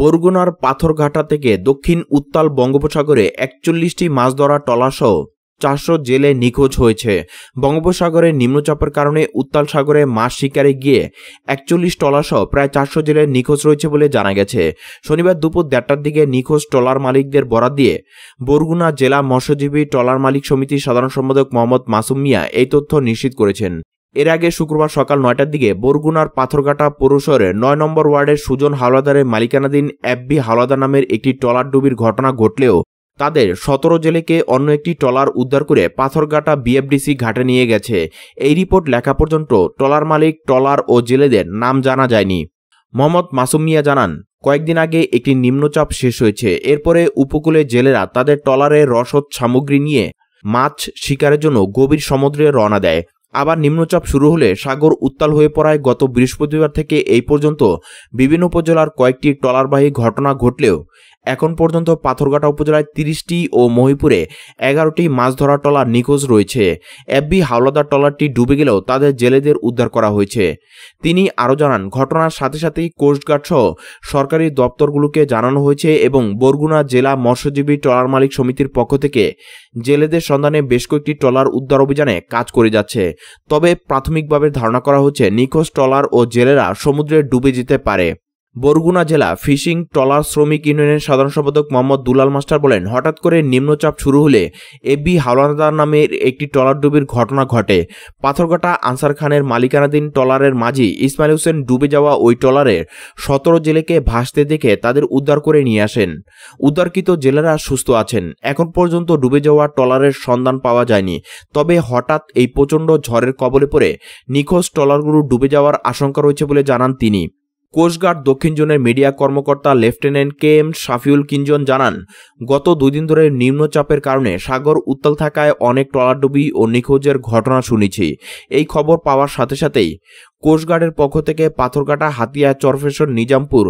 বরগুনার পাথরঘাটা থেকে দক্ষিণ উত্তাল বঙ্গোপসাগরে একচল্লিশটি মাছ ধরা টলাসহ চারশো জেলে নিখোঁজ হয়েছে বঙ্গোপসাগরে নিম্নচাপের কারণে উত্তাল সাগরে মাছ শিকারে গিয়ে একচল্লিশ টলাসহ প্রায় চারশো জেলে নিখোঁজ রয়েছে বলে জানা গেছে শনিবার দুপুর দেড়টার দিকে নিখোঁজ টলার মালিকদের বরাদ দিয়ে বরগুনা জেলা মৎস্যজীবী টলার মালিক সমিতির সাধারণ সম্পাদক মোহাম্মদ মাসুম মিয়া এই তথ্য নিশ্চিত করেছেন এর আগে শুক্রবার সকাল নয়টার দিকে বরগুনার পাথরঘাটা পৌরশহরের নয় নম্বর ওয়ার্ডের সুজন হাওলাদারের মালিকানাধীন এফবি হাওলাদার নামের একটি টলার ডুবির ঘটনা ঘটলেও তাদের সতেরো জেলেকে অন্য একটি টলার উদ্ধার করে পাথরঘাটা বিএফডিসি ঘাটে নিয়ে গেছে এই রিপোর্ট লেখা পর্যন্ত টলার মালিক টলার ও জেলেদের নাম জানা যায়নি মোহাম্মদ মাসুম মিয়া জানান কয়েকদিন আগে একটি নিম্নচাপ শেষ হয়েছে এরপরে উপকূলে জেলেরা তাদের টলারে রসদ সামগ্রী নিয়ে মাছ শিকারের জন্য গভীর সমুদ্রে রওনা দেয় আবার নিম্নচাপ শুরু হলে সাগর উত্তাল হয়ে পড়ায় গত বৃহস্পতিবার থেকে এই পর্যন্ত বিভিন্ন উপজেলার কয়েকটি ট্রলারবাহী ঘটনা ঘটলেও এখন পর্যন্ত পাথরঘাটা উপজেলায় তিরিশটি ও মহিপুরে এগারোটি মাছ ধরা টলার নিখোঁজ রয়েছে এফবি হাওলাদার টলারটি ডুবে গেলেও তাদের জেলেদের উদ্ধার করা হয়েছে তিনি আরও জানান ঘটনার সাথে সাথেই কোস্টগার্ড সহ সরকারি দপ্তরগুলোকে জানানো হয়েছে এবং বরগুনা জেলা মৎস্যজীবী টলার মালিক সমিতির পক্ষ থেকে জেলেদের সন্ধানে বেশ কয়েকটি টলার উদ্ধার অভিযানে কাজ করে যাচ্ছে তবে প্রাথমিকভাবে ধারণা করা হচ্ছে নিখোঁজ টলার ও জেলেরা সমুদ্রে ডুবে যেতে পারে বরগুনা জেলা ফিশিং ট্রলার শ্রমিক ইউনিয়নের সাধারণ সম্পাদক মোহাম্মদ দুলাল মাস্টার বলেন হঠাৎ করে নিম্নচাপ শুরু হলে এবি হাওলাদার নামের একটি ট্রলার ডুবির ঘটনা ঘটে পাথরঘাটা আনসার খানের মালিকানাধীন ট্রলারের মাঝি ইসমাইল হোসেন ডুবে যাওয়া ওই ট্রলারের সতেরো জেলেকে ভাসতে দেখে তাদের উদ্ধার করে নিয়ে আসেন উদ্ধারকৃত জেলেরা সুস্থ আছেন এখন পর্যন্ত ডুবে যাওয়া ট্রলারের সন্ধান পাওয়া যায়নি তবে হঠাৎ এই প্রচণ্ড ঝড়ের কবলে পড়ে নিখোঁজ ট্রলারগুলো ডুবে যাওয়ার আশঙ্কা রয়েছে বলে জানান তিনি কোস্টগার্ড দক্ষিণ জোনের মিডিয়া কর্মকর্তা lieutenant K M Shafiul Kinjan জানান গত দুদিন ধরে নিম্নচাপের কারণে সাগর উত্তাল থাকায় অনেক টলাডুবি ও নিখোঁজের ঘটনা শুনেছি এই খবর পাওয়ার সাথে সাথেই কোস্টগার্ডের পক্ষ থেকে পাথরঘাটা হাতিয়া চরফেশ্বর নিজামপুর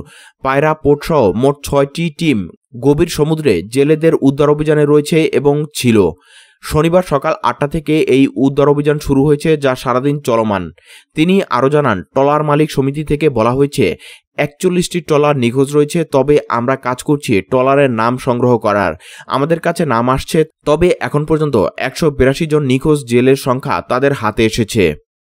পায়রা পোর্টসহ মোট ছয়টি টিম গভীর সমুদ্রে জেলেদের উদ্ধার অভিযানে রয়েছে এবং ছিল শনিবার সকাল আটটা থেকে এই উদ্ধার অভিযান শুরু হয়েছে যা সারাদিন চলমান তিনি আরও জানান টলার মালিক সমিতি থেকে বলা হয়েছে একচল্লিশটি ট্রলার নিখোঁজ রয়েছে তবে আমরা কাজ করছি ট্রলারের নাম সংগ্রহ করার আমাদের কাছে নাম আসছে তবে এখন পর্যন্ত একশো জন নিখোঁজ জেলের সংখ্যা তাদের হাতে এসেছে